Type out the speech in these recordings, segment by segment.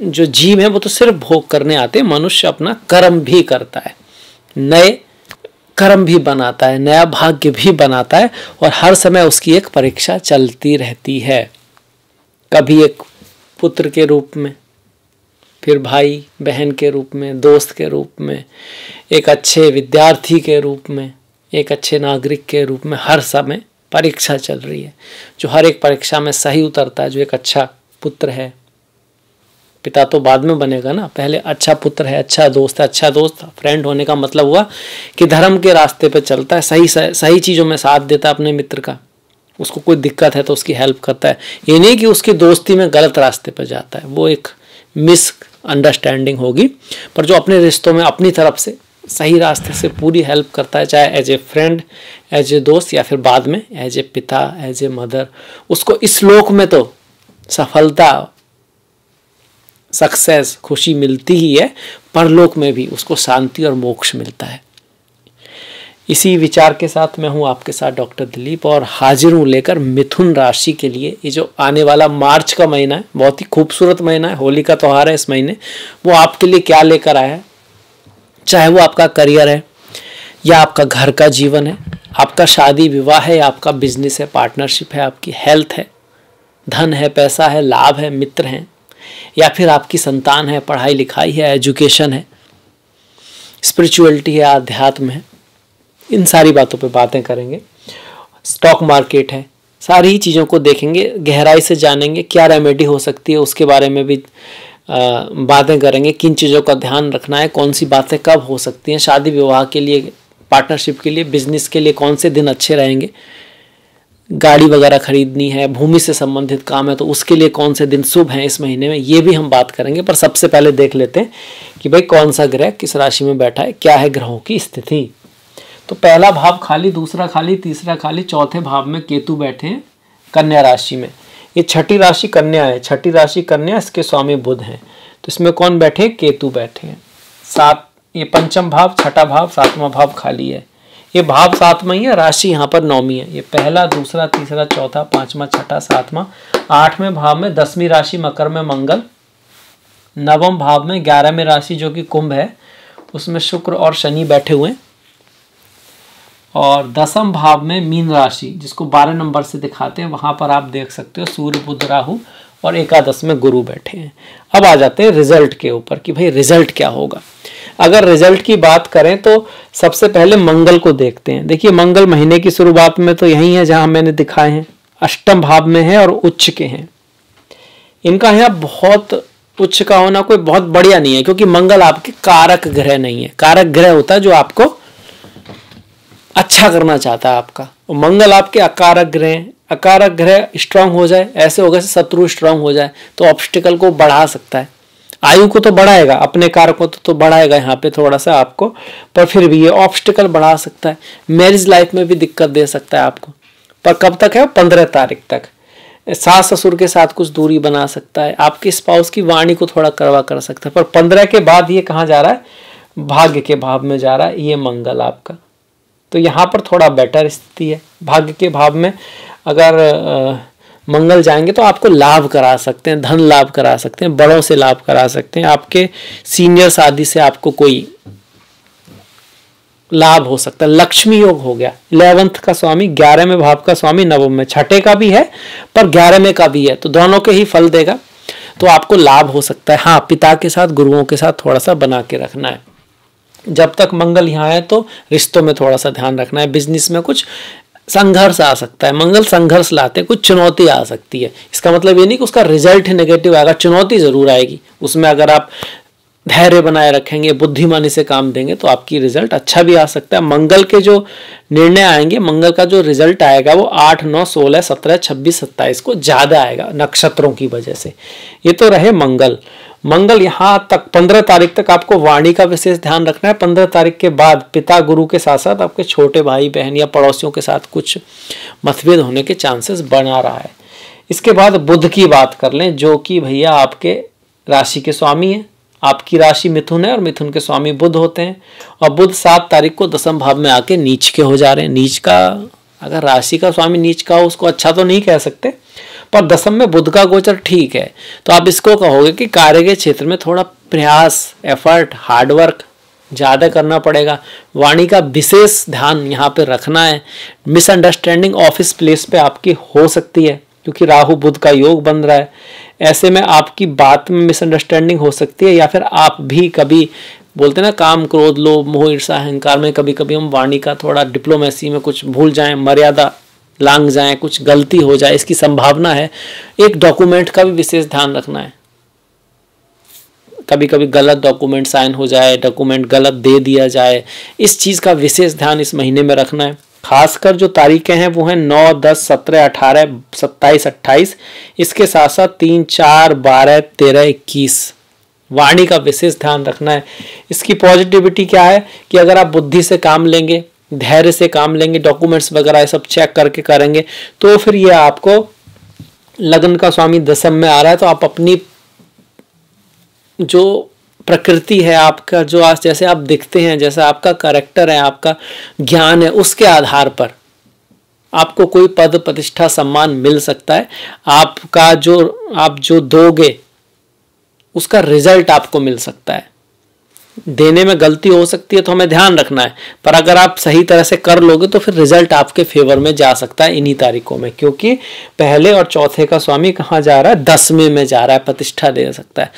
जो जीव है वो तो सिर्फ भोग करने आते हैं मनुष्य अपना कर्म भी करता है नए कर्म भी बनाता है नया भाग्य भी बनाता है और हर समय उसकी एक परीक्षा चलती रहती है कभी एक पुत्र के रूप में फिर भाई बहन के रूप में दोस्त के रूप में एक अच्छे विद्यार्थी के रूप में एक अच्छे नागरिक के रूप में हर समय परीक्षा चल रही है जो हर एक परीक्षा में सही उतरता है जो एक अच्छा पुत्र है पिता तो बाद में बनेगा ना पहले अच्छा पुत्र है अच्छा दोस्त है अच्छा दोस्त फ्रेंड होने का मतलब हुआ कि धर्म के रास्ते पर चलता है सही सही चीज़ों में साथ देता है अपने मित्र का उसको कोई दिक्कत है तो उसकी हेल्प करता है ये नहीं कि उसकी दोस्ती में गलत रास्ते पर जाता है वो एक मिस अंडरस्टैंडिंग होगी पर जो अपने रिश्तों में अपनी तरफ से सही रास्ते से पूरी हेल्प करता है चाहे as a friend as a दोस्त या फिर बाद में एज ए पिता एज ए मदर उसको इस लोक में तो सफलता सक्सेस खुशी मिलती ही है परलोक में भी उसको शांति और मोक्ष मिलता है इसी विचार के साथ मैं हूँ आपके साथ डॉक्टर दिलीप और हाजिर हूं लेकर मिथुन राशि के लिए ये जो आने वाला मार्च का महीना है बहुत ही खूबसूरत महीना है होली का त्यौहार है इस महीने वो आपके लिए क्या लेकर आया है चाहे वो आपका करियर है या आपका घर का जीवन है आपका शादी विवाह है या आपका बिजनेस है पार्टनरशिप है आपकी हेल्थ है धन है पैसा है लाभ है मित्र हैं या फिर आपकी संतान है पढ़ाई लिखाई है एजुकेशन है स्पिरिचुअलिटी है आध्यात्म है इन सारी बातों पे बातें करेंगे स्टॉक मार्केट है सारी चीज़ों को देखेंगे गहराई से जानेंगे क्या रेमेडी हो सकती है उसके बारे में भी बातें करेंगे किन चीज़ों का ध्यान रखना है कौन सी बातें कब हो सकती हैं शादी विवाह के लिए पार्टनरशिप के लिए बिजनेस के लिए कौन से दिन अच्छे रहेंगे गाड़ी वगैरह खरीदनी है भूमि से संबंधित काम है तो उसके लिए कौन से दिन शुभ हैं इस महीने में ये भी हम बात करेंगे पर सबसे पहले देख लेते हैं कि भाई कौन सा ग्रह किस राशि में बैठा है क्या है ग्रहों की स्थिति तो पहला भाव खाली दूसरा खाली तीसरा खाली चौथे भाव में केतु बैठे हैं कन्या राशि में ये छठी राशि कन्या है छठी राशि कन्या इसके स्वामी बुध हैं तो इसमें कौन बैठे केतु बैठे हैं सात ये पंचम भाव छठा भाव सातवां भाव खाली है ये भाव सातवा ही है राशि यहाँ पर नौवीं है ये पहला दूसरा तीसरा चौथा पांचवा छठा सातवा आठवें भाव में दसवीं राशि मकर में मंगल नवम भाव में ग्यारहवें राशि जो कि कुंभ है उसमें शुक्र और शनि बैठे हुए और दसम भाव में मीन राशि जिसको बारह नंबर से दिखाते हैं वहां पर आप देख सकते हो सूर्य बुध राहु और एकादश में गुरु बैठे हैं अब आ जाते हैं रिजल्ट के ऊपर कि भाई रिजल्ट क्या होगा अगर रिजल्ट की बात करें तो सबसे पहले मंगल को देखते हैं देखिए मंगल महीने की शुरुआत में तो यही है जहां मैंने दिखाए हैं अष्टम भाव में है और उच्च के हैं इनका यहाँ बहुत उच्च का होना कोई बहुत बढ़िया नहीं है क्योंकि मंगल आपके कारक ग्रह नहीं है कारक ग्रह होता है जो आपको अच्छा करना चाहता है आपका मंगल आपके अकारक ग्रह अकारक ग्रह स्ट्रांग हो जाए ऐसे हो गए शत्रु स्ट्रांग हो जाए तो ऑब्स्टिकल को बढ़ा सकता है आयु को तो बढ़ाएगा अपने कारकों तो, तो बढ़ाएगा यहाँ पे थोड़ा सा आपको पर फिर भी ये ऑब्स्टिकल बढ़ा सकता है मैरिज लाइफ में भी दिक्कत दे सकता है आपको पर कब तक है पंद्रह तारीख तक सास ससुर के साथ कुछ दूरी बना सकता है आपके स्पाउस की वाणी को थोड़ा करवा कर सकता है पर पंद्रह के बाद ये कहाँ जा रहा है भाग्य के भाव में जा रहा है ये मंगल आपका तो यहाँ पर थोड़ा बेटर स्थिति है भाग्य के भाव में अगर आ, मंगल जाएंगे तो आपको लाभ करा सकते हैं धन लाभ करा सकते हैं बड़ों से लाभ करा सकते हैं आपके सीनियर आदि से आपको कोई लाभ हो सकता है लक्ष्मी योग हो गया इलेवंथ का स्वामी ग्यारहवें भाव का स्वामी नवम में छठे का भी है पर ग्यारहवें का भी है तो दोनों के ही फल देगा तो आपको लाभ हो सकता है हाँ पिता के साथ गुरुओं के साथ थोड़ा सा बना के रखना है जब तक मंगल यहाँ है तो रिश्तों में थोड़ा सा ध्यान रखना है बिजनेस में कुछ संघर्ष आ सकता है मंगल संघर्ष लाते हैं कुछ चुनौती आ सकती है इसका मतलब ये नहीं कि उसका रिजल्ट ही नेगेटिव आएगा चुनौती जरूर आएगी उसमें अगर आप धैर्य बनाए रखेंगे बुद्धिमानी से काम देंगे तो आपकी रिजल्ट अच्छा भी आ सकता है मंगल के जो निर्णय आएंगे मंगल का जो रिजल्ट आएगा वो आठ नौ सोलह सत्रह छब्बीस सत्ताईस को ज़्यादा आएगा नक्षत्रों की वजह से ये तो रहे मंगल मंगल यहाँ तक पंद्रह तारीख तक आपको वाणी का विशेष ध्यान रखना है पंद्रह तारीख के बाद पिता गुरु के साथ साथ आपके छोटे भाई बहन या पड़ोसियों के साथ कुछ मतभेद होने के चांसेस बना रहा है इसके बाद बुध की बात कर लें जो कि भैया आपके राशि के स्वामी हैं आपकी राशि मिथुन है और मिथुन के स्वामी बुध होते हैं और बुध सात तारीख को दसम भाव में आके नीच के हो जा रहे हैं नीच का अगर राशि का स्वामी नीच का हो उसको अच्छा तो नहीं कह सकते पर दसम में बुद्ध का गोचर ठीक है तो आप इसको कहोगे कि कार्य के क्षेत्र में थोड़ा प्रयास एफर्ट हार्डवर्क ज़्यादा करना पड़ेगा वाणी का विशेष ध्यान यहाँ पर रखना है मिसअंडरस्टैंडिंग ऑफिस प्लेस पर आपकी हो सकती है क्योंकि राहु बुद्ध का योग बन रहा है ऐसे में आपकी बात में मिसअंडरस्टैंडिंग हो सकती है या फिर आप भी कभी बोलते ना काम क्रोध लो मोह ईर्षा अहंकार में कभी कभी हम वाणी का थोड़ा डिप्लोमेसी में कुछ भूल जाएं मर्यादा लांग जाए कुछ गलती हो जाए इसकी संभावना है एक डॉक्यूमेंट का भी विशेष ध्यान रखना है कभी कभी गलत डॉक्यूमेंट साइन हो जाए डॉक्यूमेंट गलत दे दिया जाए इस चीज़ का विशेष ध्यान इस महीने में रखना है खासकर जो तारीखें हैं वो हैं नौ दस सत्रह अठारह सत्ताईस अट्ठाईस इसके साथ साथ तीन चार बारह तेरह इक्कीस वाणी का विशेष ध्यान रखना है इसकी पॉजिटिविटी क्या है कि अगर आप बुद्धि से काम लेंगे धैर्य से काम लेंगे डॉक्यूमेंट्स वगैरह सब चेक करके करेंगे तो फिर ये आपको लगन का स्वामी दशम में आ रहा है तो आप अपनी जो प्रकृति है आपका जो आज जैसे आप दिखते हैं जैसे आपका करेक्टर है आपका ज्ञान है उसके आधार पर आपको कोई पद प्रतिष्ठा सम्मान मिल सकता है आपका जो आप जो दोगे उसका रिजल्ट आपको मिल सकता है देने में गलती हो सकती है तो हमें ध्यान रखना है पर अगर आप सही तरह से कर लोगे तो फिर रिजल्ट आपके फेवर में जा सकता है इन्हीं तारीखों में क्योंकि पहले और चौथे का स्वामी कहाँ जा रहा है दसवें में जा रहा है प्रतिष्ठा दे सकता है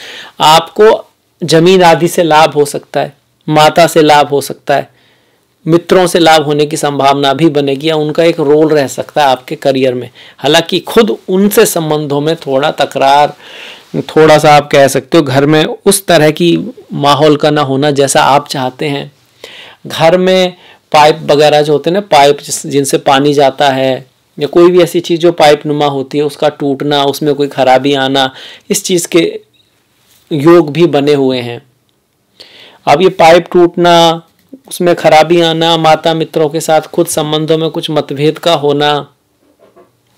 आपको जमीन आदि से लाभ हो सकता है माता से लाभ हो सकता है मित्रों से लाभ होने की संभावना भी बनेगी या उनका एक रोल रह सकता है आपके करियर में हालांकि खुद उनसे संबंधों में थोड़ा तकरार थोड़ा सा आप कह सकते हो घर में उस तरह की माहौल का ना होना जैसा आप चाहते हैं घर में पाइप वगैरह जो होते हैं ना पाइप जिनसे पानी जाता है या कोई भी ऐसी चीज़ जो पाइप नुमा होती है उसका टूटना उसमें कोई खराबी आना इस चीज़ के योग भी बने हुए हैं अब ये पाइप टूटना उसमें खराबी आना माता मित्रों के साथ खुद संबंधों में कुछ मतभेद का होना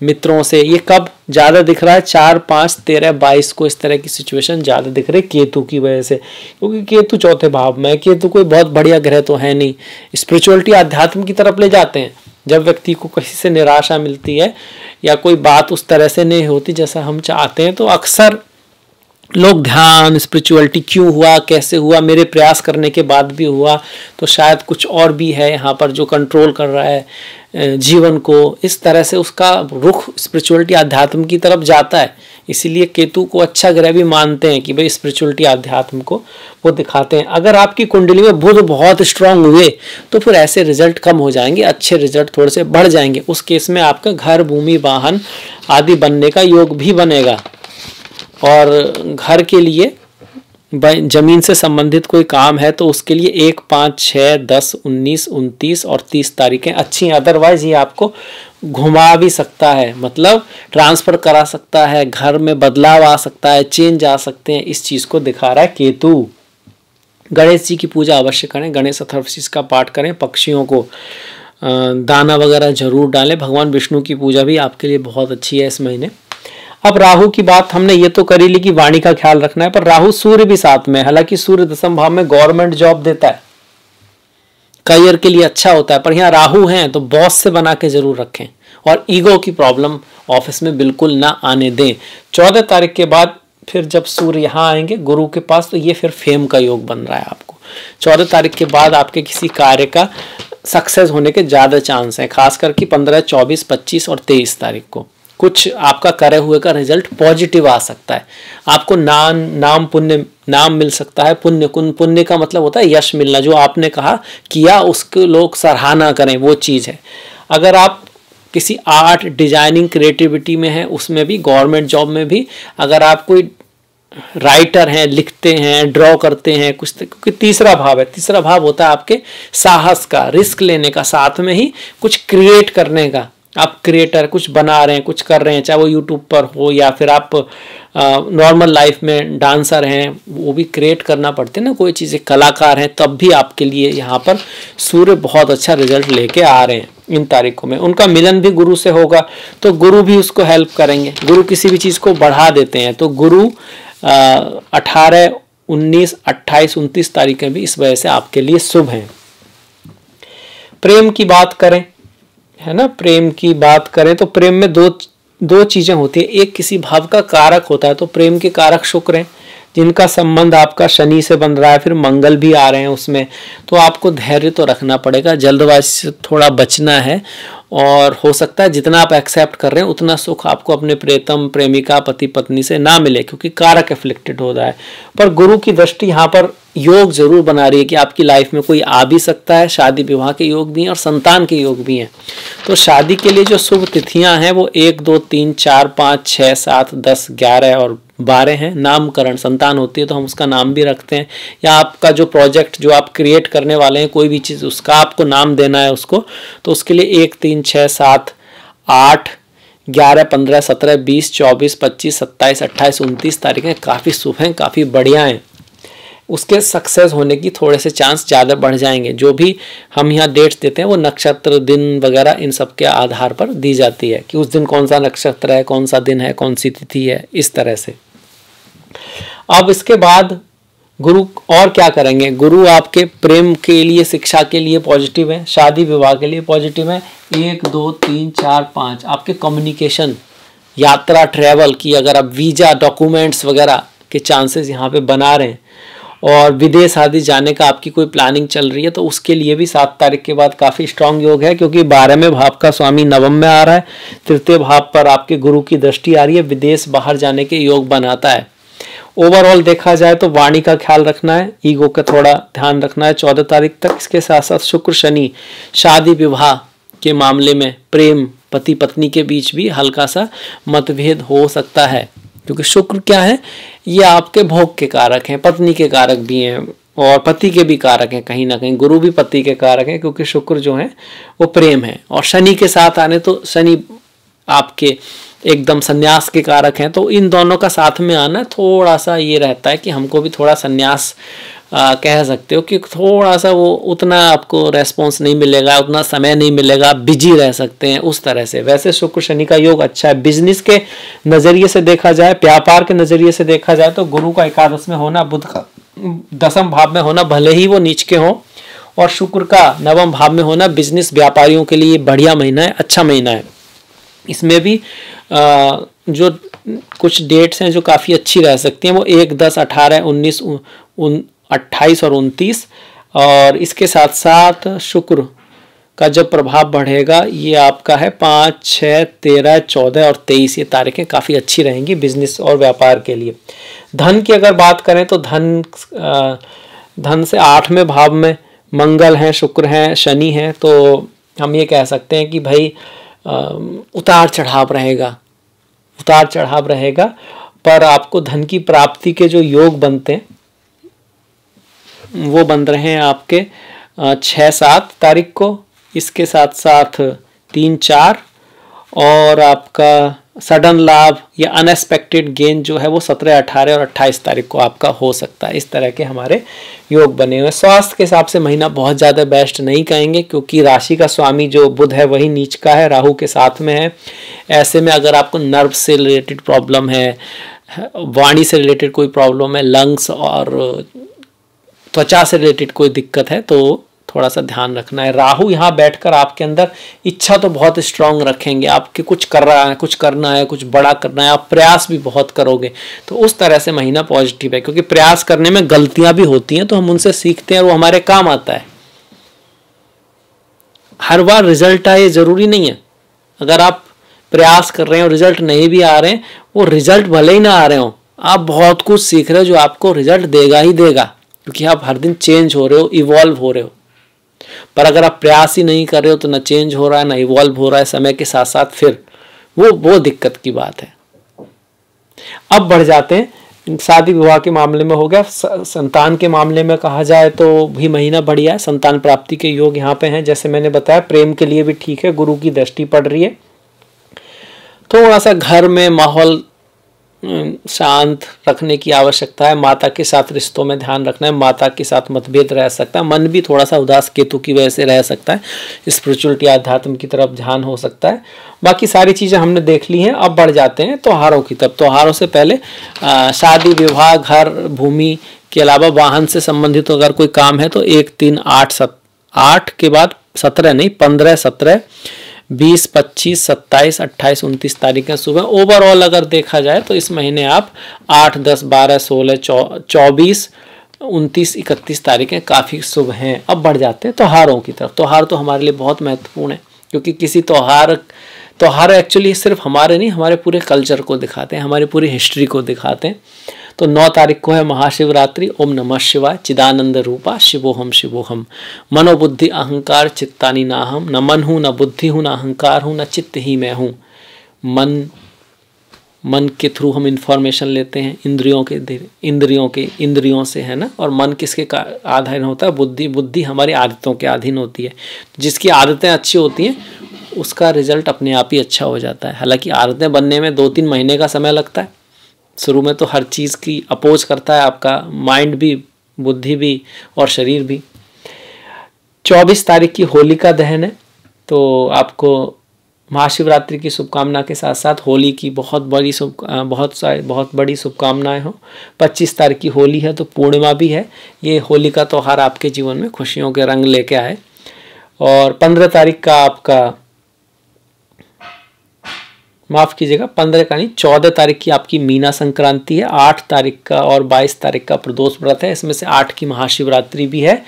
मित्रों से ये कब ज़्यादा दिख रहा है चार पाँच तेरह बाईस को इस तरह की सिचुएशन ज़्यादा दिख रही है केतु की वजह से क्योंकि केतु चौथे भाव में है केतु कोई बहुत बढ़िया ग्रह तो है नहीं स्पिरिचुअलिटी आध्यात्म की तरफ ले जाते हैं जब व्यक्ति को किसी से निराशा मिलती है या कोई बात उस तरह से नहीं होती जैसा हम चाहते हैं तो अक्सर लोग ध्यान स्पिरिचुअलिटी क्यों हुआ कैसे हुआ मेरे प्रयास करने के बाद भी हुआ तो शायद कुछ और भी है यहाँ पर जो कंट्रोल कर रहा है जीवन को इस तरह से उसका रुख स्पिरिचुअलिटी अध्यात्म की तरफ जाता है इसीलिए केतु को अच्छा ग्रह भी मानते हैं कि भाई स्पिरिचुअलिटी अध्यात्म को वो दिखाते हैं अगर आपकी कुंडली में बुध बहुत स्ट्रांग हुए तो फिर ऐसे रिजल्ट कम हो जाएंगे अच्छे रिजल्ट थोड़े से बढ़ जाएंगे उस केस में आपका घर भूमि वाहन आदि बनने का योग भी बनेगा और घर के लिए जमीन से संबंधित कोई काम है तो उसके लिए एक पाँच छः दस उन्नीस उनतीस और तीस तारीखें अच्छी हैं अदरवाइज ये आपको घुमा भी सकता है मतलब ट्रांसफ़र करा सकता है घर में बदलाव आ सकता है चेंज आ सकते हैं इस चीज़ को दिखा रहा है केतु गणेश जी की पूजा अवश्य करें गणेश अथर्वशीष का पाठ करें पक्षियों को दाना वगैरह जरूर डालें भगवान विष्णु की पूजा भी आपके लिए बहुत अच्छी है इस महीने अब राहु की बात हमने ये तो करी ली कि वाणी का ख्याल रखना है पर राहु सूर्य भी साथ में हालांकि सूर्य दसम भाव में गवर्नमेंट जॉब देता है करियर के लिए अच्छा होता है पर यहाँ राहु हैं तो बॉस से बना के जरूर रखें और ईगो की प्रॉब्लम ऑफिस में बिल्कुल ना आने दें चौदह तारीख के बाद फिर जब सूर्य यहाँ आएंगे गुरु के पास तो ये फिर फेम का योग बन रहा है आपको चौदह तारीख के बाद आपके किसी कार्य का सक्सेस होने के ज़्यादा चांस हैं खास करके पंद्रह चौबीस पच्चीस और तेईस तारीख को कुछ आपका करे हुए का रिजल्ट पॉजिटिव आ सकता है आपको नाम नाम पुण्य नाम मिल सकता है पुण्य कुन पुण्य का मतलब होता है यश मिलना जो आपने कहा किया उसके लोग सराहना करें वो चीज़ है अगर आप किसी आर्ट डिजाइनिंग क्रिएटिविटी में है उसमें भी गवर्नमेंट जॉब में भी अगर आप कोई राइटर हैं लिखते हैं ड्रॉ करते हैं कुछ क्योंकि तीसरा भाव है तीसरा भाव होता है आपके साहस का रिस्क लेने का साथ में ही कुछ क्रिएट करने का आप क्रिएटर कुछ बना रहे हैं कुछ कर रहे हैं चाहे वो यूट्यूब पर हो या फिर आप नॉर्मल लाइफ में डांसर हैं वो भी क्रिएट करना पड़ते हैं ना कोई चीज़ें कलाकार हैं तब भी आपके लिए यहाँ पर सूर्य बहुत अच्छा रिजल्ट लेके आ रहे हैं इन तारीखों में उनका मिलन भी गुरु से होगा तो गुरु भी उसको हेल्प करेंगे गुरु किसी भी चीज़ को बढ़ा देते हैं तो गुरु अठारह उन्नीस अट्ठाईस उनतीस तारीखें भी इस वजह से आपके लिए शुभ हैं प्रेम की बात करें है ना प्रेम की बात करें तो प्रेम में दो दो चीज़ें होती है एक किसी भाव का कारक होता है तो प्रेम के कारक शुक्र हैं जिनका संबंध आपका शनि से बन रहा है फिर मंगल भी आ रहे हैं उसमें तो आपको धैर्य तो रखना पड़ेगा जल्दबाजी से थोड़ा बचना है और हो सकता है जितना आप एक्सेप्ट कर रहे हैं उतना सुख आपको अपने प्रेतम प्रेमिका पति पत्नी से ना मिले क्योंकि कारक एफ्लिक्टेड हो रहा है पर गुरु की दृष्टि यहाँ पर योग जरूर बना रही है कि आपकी लाइफ में कोई आ भी सकता है शादी विवाह के योग भी हैं और संतान के योग भी हैं तो शादी के लिए जो शुभ तिथियां हैं वो एक दो तीन चार पाँच छः सात दस ग्यारह और बारह हैं नामकरण संतान होती है तो हम उसका नाम भी रखते हैं या आपका जो प्रोजेक्ट जो आप क्रिएट करने वाले हैं कोई भी चीज़ उसका आपको नाम देना है उसको तो उसके लिए एक तीन छः सात आठ ग्यारह पंद्रह सत्रह बीस चौबीस पच्चीस सत्ताईस अट्ठाईस उनतीस तारीखें काफ़ी शुभ हैं काफ़ी बढ़िया हैं उसके सक्सेस होने की थोड़े से चांस ज़्यादा बढ़ जाएंगे जो भी हम यहाँ डेट्स देते हैं वो नक्षत्र दिन वगैरह इन सब के आधार पर दी जाती है कि उस दिन कौन सा नक्षत्र है कौन सा दिन है कौन सी तिथि है इस तरह से अब इसके बाद गुरु और क्या करेंगे गुरु आपके प्रेम के लिए शिक्षा के लिए पॉजिटिव है शादी विवाह के लिए पॉजिटिव है एक दो तीन चार पाँच आपके कम्युनिकेशन यात्रा ट्रैवल की अगर आप वीज़ा डॉक्यूमेंट्स वगैरह के चांसेस यहाँ पे बना रहे हैं और विदेश आदि जाने का आपकी कोई प्लानिंग चल रही है तो उसके लिए भी सात तारीख के बाद काफ़ी स्ट्रांग योग है क्योंकि बारहवें भाव का स्वामी नवम में आ रहा है तृतीय भाव पर आपके गुरु की दृष्टि आ रही है विदेश बाहर जाने के योग बनाता है ओवरऑल देखा जाए तो वाणी का ख्याल रखना है ईगो का थोड़ा ध्यान रखना है चौदह तारीख तक इसके साथ साथ शुक्र शनि शादी विवाह के मामले में प्रेम पति पत्नी के बीच भी हल्का सा मतभेद हो सकता है क्योंकि शुक्र क्या है ये आपके भोग के कारक हैं पत्नी के कारक भी हैं और पति के भी कारक हैं कहीं ना कहीं गुरु भी पति के कारक हैं क्योंकि शुक्र जो है वो प्रेम है और शनि के साथ आने तो शनि आपके एकदम संन्यास के कारक हैं तो इन दोनों का साथ में आना थोड़ा सा ये रहता है कि हमको भी थोड़ा संन्यास आ, कह सकते हो कि थोड़ा सा वो उतना आपको रेस्पॉन्स नहीं मिलेगा उतना समय नहीं मिलेगा बिजी रह सकते हैं उस तरह से वैसे शुक्र शनि का योग अच्छा है बिजनेस के नज़रिए से देखा जाए व्यापार के नज़रिए से देखा जाए तो गुरु का एकादश में होना बुध का दसम भाव में होना भले ही वो नीच के हों और शुक्र का नवम भाव में होना बिजनेस व्यापारियों के लिए बढ़िया महीना है अच्छा महीना है इसमें भी जो कुछ डेट्स हैं जो काफ़ी अच्छी रह सकती हैं वो एक दस अठारह उन्नीस उन अट्ठाईस और उनतीस और इसके साथ साथ शुक्र का जब प्रभाव बढ़ेगा ये आपका है पाँच छः तेरह चौदह और तेईस ये तारीखें काफ़ी अच्छी रहेंगी बिजनेस और व्यापार के लिए धन की अगर बात करें तो धन धन से आठवें भाव में मंगल हैं शुक्र हैं शनि हैं तो हम ये कह सकते हैं कि भाई उतार चढ़ाव रहेगा उतार चढ़ाव रहेगा पर आपको धन की प्राप्ति के जो योग बनते हैं वो बन रहे हैं आपके छः सात तारीख को इसके साथ साथ तीन चार और आपका सडन लाभ या अनएक्सपेक्टेड गेन जो है वो सत्रह अठारह और अट्ठाईस तारीख को आपका हो सकता है इस तरह के हमारे योग बने हुए स्वास्थ्य के हिसाब से महीना बहुत ज़्यादा बेस्ट नहीं कहेंगे क्योंकि राशि का स्वामी जो बुध है वही नीच का है राहु के साथ में है ऐसे में अगर आपको नर्व से रिलेटेड प्रॉब्लम है वाणी से रिलेटेड कोई प्रॉब्लम है लंग्स और त्वचा से रिलेटेड कोई दिक्कत है तो थोड़ा सा ध्यान रखना है राहु यहाँ बैठकर आपके अंदर इच्छा तो बहुत स्ट्रांग रखेंगे आपके कुछ कर रहा है कुछ करना है कुछ बड़ा करना है आप प्रयास भी बहुत करोगे तो उस तरह से महीना पॉजिटिव है क्योंकि प्रयास करने में गलतियां भी होती हैं तो हम उनसे सीखते हैं और वो हमारे काम आता है हर बार रिजल्ट आए ज़रूरी नहीं है अगर आप प्रयास कर रहे हैं और रिजल्ट नहीं भी आ रहे हैं वो रिजल्ट भले ही ना आ रहे हो आप बहुत कुछ सीख रहे हो जो आपको रिजल्ट देगा ही देगा क्योंकि आप हर दिन चेंज हो रहे हो इवॉल्व हो रहे हो पर अगर आप प्रयास ही नहीं कर रहे हो तो ना चेंज हो रहा है ना इवॉल्व हो रहा है समय के साथ साथ फिर वो वो दिक्कत की बात है अब बढ़ जाते हैं शादी विवाह के मामले में हो गया संतान के मामले में कहा जाए तो भी महीना बढ़िया है संतान प्राप्ति के योग यहाँ पे हैं जैसे मैंने बताया प्रेम के लिए भी ठीक है गुरु की दृष्टि पड़ रही है थोड़ा सा घर में माहौल हम्म, शांत रखने की आवश्यकता है माता के साथ रिश्तों में ध्यान रखना है माता के साथ मतभेद रह सकता है मन भी थोड़ा सा उदास केतु की वजह से रह सकता है स्पिरिचुअलिटी आध्यात्म की तरफ ध्यान हो सकता है बाकी सारी चीज़ें हमने देख ली हैं अब बढ़ जाते हैं त्योहारों की तरफ त्योहारों से पहले शादी विवाह घर भूमि के अलावा वाहन से संबंधित अगर कोई काम है तो एक तीन आठ सत आठ के बाद सत्रह नहीं पंद्रह सत्रह बीस पच्चीस सत्ताईस अट्ठाईस उनतीस तारीख का सुबह ओवरऑल अगर देखा जाए तो इस महीने आप आठ दस बारह सोलह चौबीस उनतीस इकतीस तारीखें काफ़ी शुभ हैं अब बढ़ जाते हैं त्यौहारों की तरफ त्यौहार तो हमारे लिए बहुत महत्वपूर्ण है क्योंकि किसी त्यौहार त्यौहार एक्चुअली सिर्फ हमारे नहीं हमारे पूरे कल्चर को दिखाते हैं हमारी पूरी हिस्ट्री को दिखाते हैं तो नौ तारीख को है महाशिवरात्रि ओम नमः शिवाय चिदानंद रूपा शिवोहम शिवोहम मनोबुद्धि अहंकार चित्तानी ना हम न मन हूँ न बुद्धि हूँ न अहंकार हूँ न चित्त ही मैं हूँ मन मन के थ्रू हम इन्फॉर्मेशन लेते हैं इंद्रियों के इंद्रियों के इंद्रियों से है ना और मन किसके आधीन होता है बुद्धि बुद्धि हमारी आदतों के अधीन होती है जिसकी आदतें अच्छी होती हैं उसका रिजल्ट अपने आप ही अच्छा हो जाता है हालांकि आदतें बनने में दो तीन महीने का समय लगता है शुरू में तो हर चीज़ की अपोज करता है आपका माइंड भी बुद्धि भी और शरीर भी चौबीस तारीख की होली का दहन है तो आपको महाशिवरात्रि की शुभकामना के साथ साथ होली की बहुत बड़ी शुभ बहुत सारी बहुत बड़ी शुभकामनाएं हो 25 तारीख की होली है तो पूर्णिमा भी है ये होली का त्यौहार आपके जीवन में खुशियों के रंग लेके आए और 15 तारीख का आपका माफ़ कीजिएगा पंद्रह का नहीं चौदह तारीख की आपकी मीना संक्रांति है आठ तारीख का और बाईस तारीख का प्रदोष व्रत है इसमें से आठ की महाशिवरात्रि भी है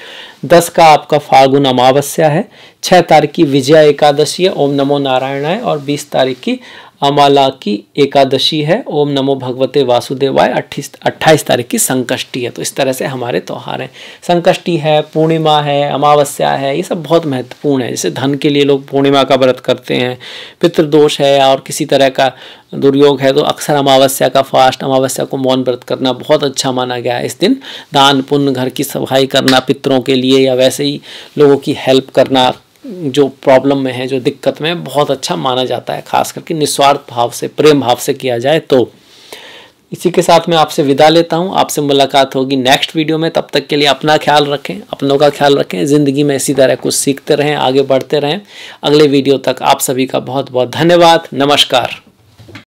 दस का आपका फागुन अमावस्या है छह तारीख की विजया एकादशी है ओम नमो नारायण है और बीस तारीख की अमाला की एकादशी है ओम नमो भगवते वासुदेवाय अट्ठीस अट्ठाईस तारीख की संकष्टी है तो इस तरह से हमारे त्यौहार हैं संकष्टी है पूर्णिमा है अमावस्या है ये सब बहुत महत्वपूर्ण है जैसे धन के लिए लोग पूर्णिमा का व्रत करते हैं पितृदोष है और किसी तरह का दुर्योग है तो अक्सर अमावस्या का फास्ट अमावस्या को मौन व्रत करना बहुत अच्छा माना गया है इस दिन दान पुण्य घर की सफाई करना पितरों के लिए या वैसे ही लोगों की हेल्प करना जो प्रॉब्लम में है जो दिक्कत में बहुत अच्छा माना जाता है खास करके निस्वार्थ भाव से प्रेम भाव से किया जाए तो इसी के साथ मैं आपसे विदा लेता हूँ आपसे मुलाकात होगी नेक्स्ट वीडियो में तब तक के लिए अपना ख्याल रखें अपनों का ख्याल रखें ज़िंदगी में इसी तरह कुछ सीखते रहें आगे बढ़ते रहें अगले वीडियो तक आप सभी का बहुत बहुत धन्यवाद नमस्कार